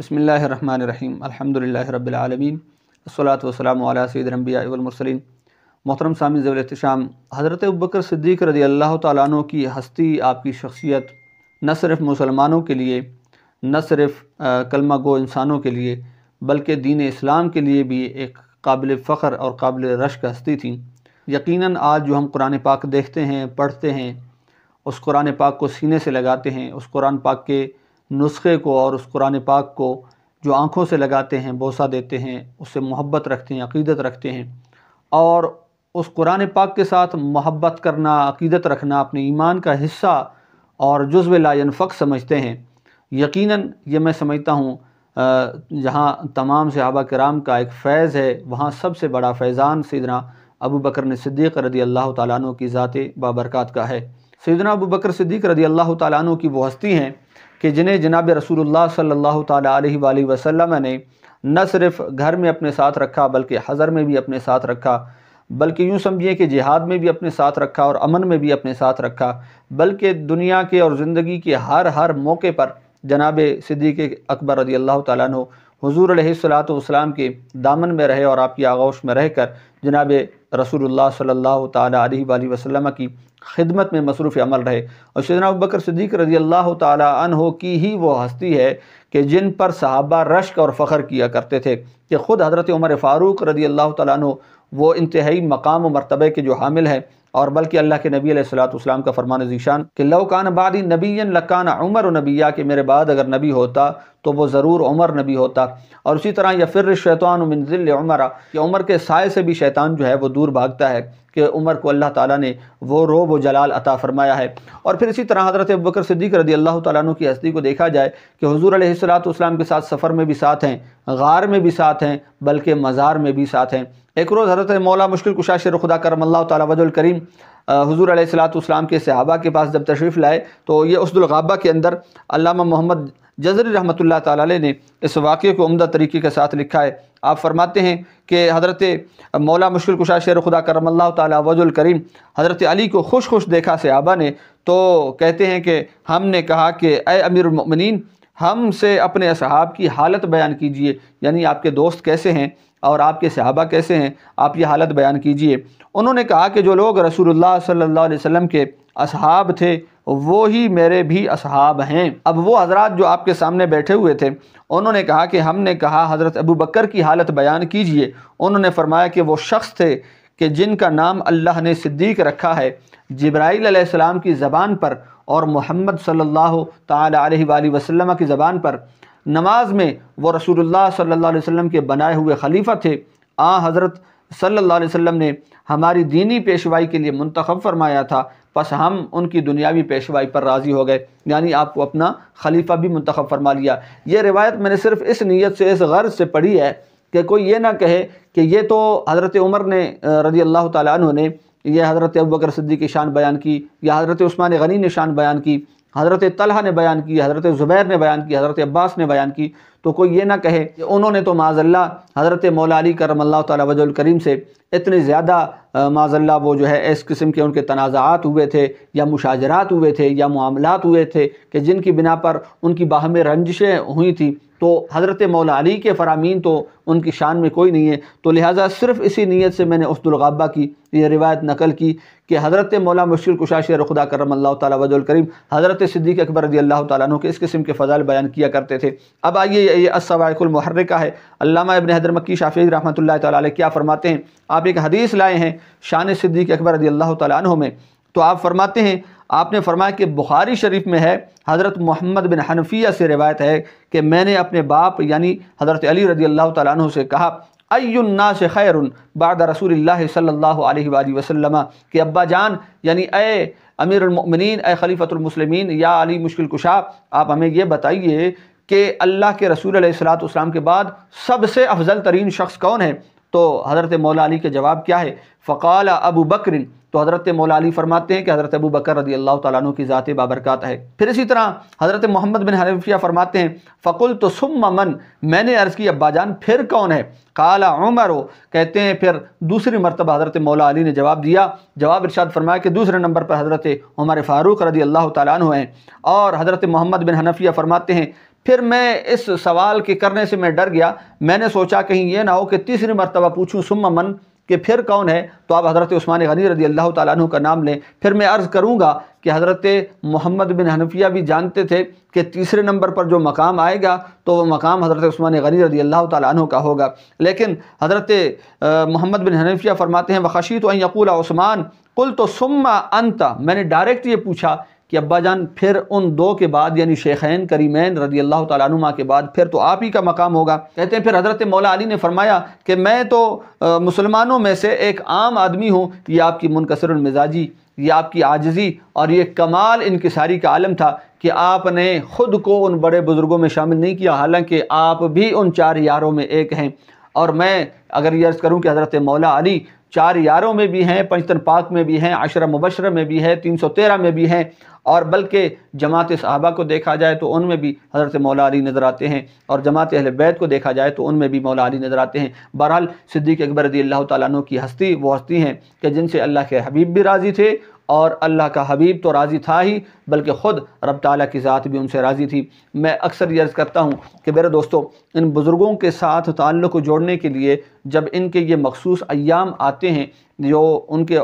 बसमिल्ल अल्हम्दुलिल्लाह रब्बिल आलमीन अस्सलातु वस्सलामु अला सय्यदिल अंबिया वल सामी ज़वलतशाम हज़रत अबकर सिद्दीक रज़ी अल्लाह तु की हस्ती आपकी शख्सियत न सिर्फ मुसलमानों के लिए न सिर्फ कलमा गो इंसानों के लिए बल्कि दीन इस्लाम के लिए भी एक काबिल फ़ख्र और काबिल रश्क हस्ती थी यकीन आज जो हम कुरान पाक देखते हैं पढ़ते हैं उस कुरान पाक को सीने से लगाते हैं उस कुरान पाक के नुस्खे को और उस कुरान पाक को जो आँखों से लगाते हैं बोसा देते हैं उससे मोहब्बत रखते हैं अकीदत रखते हैं और उस कुरान पाक के साथ मोहब्बत करना अकीदत रखना अपने ईमान का हिस्सा और जज्व लायनफ़क समझते हैं यकीनन ये मैं समझता हूँ जहाँ तमाम सहाबा कराम का एक फ़ैज़ है वहाँ सबसे बड़ा फैज़ान सदना अबू बकर सिद्दीक़ रदी अल्लाह तु की ज़ात बाबरकत का है सदना अबू बकर सिद्दीक़ रदी अल्लाह तु की वो हस्ती हैं कि जिन्हें जनाब रसूल सल्ला वसम ने न सिर्फ घर में अपने साथ रखा बल्कि हज़र में भी अपने साथ रखा बल्कि यूँ समझिए कि जिहाद में भी अपने साथ रखा और अमन में भी अपने साथ रखा बल्कि दुनिया के और ज़िंदगी के हर हर मौके पर जनाब सिद्दीक अकबर रदी अल्लाह तजूर सलात वाम के दामन में रहे और आपकी आगोश में रहकर जनाब रसूलुल्लाह सल्लल्लाहु अलैहि वसल्लम की खिदमत में मसरूफ़ अमल रहे और सदना बकर सिद्दीक रजी अल्लाह तहो की ही वो हस्ती है कि जिन पर सहाबा रश्क और फ़ख्र किया करते थे कि ख़ुद हज़रत उमर फ़ारूक रजी अल्लाह तु वो इंतहाई मकाम व मरतबे के जो हामिल हैं और बल्कि अल्लाह के नबी सलाम का फरमान ज़ीशान कि लवकान बादी नबीन लकान उमर नबिया के मेरे बाद अगर नबी होता तो वो ज़रूर उमर नबी होता और उसी तरह या फिर शैतान मंजिल उमर कि उमर के साय से भी शैतान जो है वो दूर भागता है कि उमर को अल्लाह ताला ने वो रोब व जलाल अता फरमाया है और फिर इसी तरह हज़रत बकर सिद्दीक रदी अल्लाह तु की हस्ती को देखा जाए कि हजूर सलात के साथ सफ़र में भी साथ हैं गार में भी साथ हैं बल्कि मज़ार में भी साथ हैं एक रोज़ हज़रत मौला मुश्किल कुशा शेर खुदा करम वजुल करीम हजूर सलाम के सहाबा के पास जब तशरीफ़ लाए तो ये उसदुलगाबा के अंदर अलामा मोहम्मद जजर रहमत ला ने इस वाक़े को उमदा तरीके के साथ लिखा है आप फरमाते हैं कि हज़रत मौला मुश्किल कुशा शेर खुदा करम तवजुल करीम हज़रत अली को खुश खुश देखा सहाबा ने तो कहते हैं कि हमने कहा कि अ अमीरमिन हम से अपने अहाब की हालत बयान कीजिए यानी आपके दोस्त कैसे हैं और आपके सहाबा कैसे हैं आप ये हालत बयान कीजिए उन्होंने कहा कि जो लोग रसूलुल्लाह सल्लल्लाहु अलैहि वसल्लम के अहाब थे वो ही मेरे भी अहाब हैं अब वो हजरत जो आपके सामने बैठे हुए थे उन्होंने कहा कि हमने कहा हज़रत अबू बकर की हालत बयान कीजिए उन्होंने फरमाया कि वो शख्स थे कि जिनका नाम अल्लाह ने सिद्दीक रखा है जब्राईल की ज़बान पर और मोहम्मद सल्लल्लाहु तल वसल्लम की ज़बान पर नमाज में वो रसूलुल्लाह सल्लल्लाहु अलैहि वसल्लम के बनाए हुए खलीफा थे आ हज़रत सल्लल्लाहु अलैहि वसल्लम ने हमारी दीनी पेशवाई के लिए मंतखब फरमाया था बस हम उनकी दुनियावी पेशवाई पर राज़ी हो गए यानी आपको अपना खलीफा भी मंतखब फरमा लिया ये रिवायत मैंने सिर्फ इस नीयत से इस गर्ज से पढ़ी है कि कोई ये ना कहे कि ये तो हज़रत उमर ने रजी अल्लाह तुमने यह हज़रत अबू बकर की शान बयान की या हज़रत उस्मान गनी ने शान बयान की हज़रत तलहा ने बयान की हज़रत ज़ुबैर ने बयान की हज़रत अब्बास ने बयान की तो कोई ये ना कहे कि उन्होंने तो माजल्ला हज़रत मौला अली करम अल्लाह करीम से इतने ज़्यादा माजल्ला वो जो है इस किस्म के उनके तनाज़ात हुए थे या मुशाजरात हुए थे या मामलात हुए थे कि जिनकी बिना पर उनकी में रंजिशें हुई थी तो हज़रत मौला अली के फ़रामीन तो उनकी शान में कोई नहीं है तो लिहाजा सिर्फ इसी नीयत से मैंने उसदुलगाबा की यह रिवायत नकल की कि हज़रत मौला मुश्किल कुशा शेर खुदा करम अल्लाह तवजुल करीम हज़रत सिद्दीक अकबर रजी अल्लाह तुके के इस किस्म के फ़जाल बयान किया करते थे अब आइए ये असवायकुलमहर्र का है अल्लामा इबन हदर मक्की शाफी रहमत ला क्या फ़रमाते हैं आप एक हदीस लाए हैं शान सिद्दीक अकबर रदी अल्लाह तु में तो आप फ़रमाते हैं आपने फरमाया कि बुखारी शरीफ में है हज़रत मोहम्मद बिन हनफिया से रिवायत है कि मैंने अपने बाप यानी हज़रत अली रदी अल्लाह तु से कहा अयुन्ना से खैर बाद रसूल सल्ला वसलम के अब्बा जान यानी ए अमीरमिन ए खलीफ़तमसलमिन या अली मुश्किल कुशा आप हमें यह बताइए कि अल्लाह के रसूल सलाम के बाद सबसे अफजल तरीन शख्स कौन है तो हज़रत मौला अली के जवाब क्या है फ़काल अबू बकर तो हज़रत मौला अली फरमाते हैं कि हज़रत अबू बकर रदी अल्लाह तु की ज़ात बाबरकत है फिर इसी तरह हज़रत मोहम्मद बिन हनफिया फरमाते हैं फ़कुल तो सुम मन मैंने अर्ज़ की अब्बा जान फिर कौन है काला उमर हो कहते हैं फिर दूसरी मरतबा हज़रत मौला अली ने जवाब दिया जवाब इरशाद फरमाया कि दूसरे नंबर पर हज़रत उमर फ़ारूक रदी अल्लाह तु हैं और हज़रत मोहम्मद बिन हनफिया फरमाते हैं फिर मैं इस सवाल के करने से मैं डर गया मैंने सोचा कहीं ये ना हो कि तीसरी मरतबा पूछूँ सुम मन कि फिर कौन है तो आप हज़रत स्मान गनी रदी अल्लाह तु का नाम लें फिर मैं अर्ज़ करूँगा कि हज़रत मोहम्मद बिन हनफिया भी जानते थे कि तीसरे नंबर पर जो मकाम आएगा तो वह मकाम हज़रत उस्मान गनी रजी अल्लाह तु का होगा लेकिन हज़रत मोहम्मद बिन हनफिया फरमाते हैं वख़शी तो यकूल ऊस्मान कुल तो सुम अंत मैंने डायरेक्ट ये पूछा कि अब्बा जान फिर उन दो के बाद यानी शेखैन करीमैन रजी अल्लाह तुमा के बाद फिर तो आप ही का मकाम होगा कहते हैं फिर हज़रत मौला अली ने फरमाया कि मैं तो मुसलमानों में से एक आम आदमी हूँ ये आपकी मुनकसर मिजाजी ये आपकी आजजी और ये कमाल इनकसारी का आलम था कि आपने ख़ुद को उन बड़े बुज़ुर्गों में शामिल नहीं किया हालांकि आप भी उन चार यारों में एक हैं और मैं अगर यर्ज़ करूँ कि हज़रत मौला अली चार यारों में भी हैं पंचतन पाक में भी हैं आशरा मुबशर में भी है तीन सौ तेरह में भी हैं और बल्कि जमात साहबा को देखा जाए तो उनमें भी हज़रत मौला अली नज़र आते हैं और जमात अहल बैत को देखा जाए तो उनमें भी मौला अली नज़र आते हैं बहरहाल सिद्दीक अकबर रदी अल्लाह तु की हस्ती वो हस्ती हैं कि जिनसे अल्लाह के हबीब भी राज़ी थे और अल्लाह का हबीब तो राज़ी था ही बल्कि ख़ुद रब ताली की ज़ात भी उनसे राज़ी थी मैं अक्सर यर्ज़ करता हूँ कि मेरे दोस्तों इन बुज़ुर्गों के साथ ताल्लुक़ को जोड़ने के लिए जब इनके ये मखसूस अयाम आते हैं जो उनके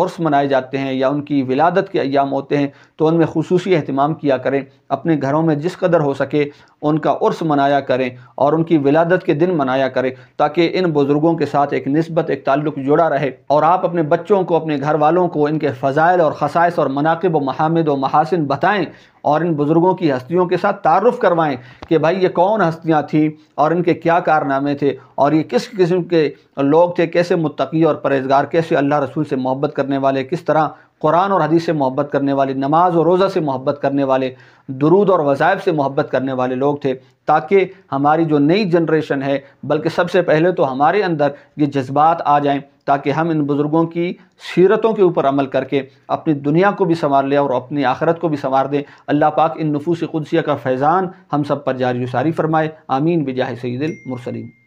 उर्स मनाए जाते हैं या उनकी विलादत के अयाम होते हैं तो उनमें खसूस अहतमाम किया करें अपने घरों में जिस कदर हो सके उनका उर्स मनाया करें और उनकी विलादत के दिन मनाया करें ताकि इन बुज़ुर्गों के साथ एक नस्बत एक ताल्लुक जुड़ा रहे और आप अपने बच्चों को अपने घर वालों को इनके फ़ज़ाइल और खसाइस और मनाकब व महामद व महासिन बताएँ और इन बुज़ुर्गों की हस्तियों के साथ तारफ़ करवाएं कि भाई ये कौन हस्तियाँ थीं और इनके क्या कारनामे थे और ये किस किस्म के लोग थे कैसे मुतकी और परहेजगार कैसे अल्लाह रसूल से मोहब्बत करने वाले किस तरह कुरान और हदीस से मोहब्बत करने वाले नमाज और रोज़ा से मोहब्बत करने वाले दरूद और वजायब से मोहब्बत करने वाले लोग थे ताकि हमारी जो नई जनरेशन है बल्कि सबसे पहले तो हमारे अंदर ये जज्बात आ जाएँ ताकि हम इन बुज़ुर्गों की सीरतों के ऊपर अमल करके अपनी दुनिया को भी संवार लें और अपनी आखरत को भी संवार दें अल्लाह पाक इन नफूस कुदसिया का फैज़ान हम सब पर जारी सारी फरमाए आमीन बिजाह सईदिल मुरसलीम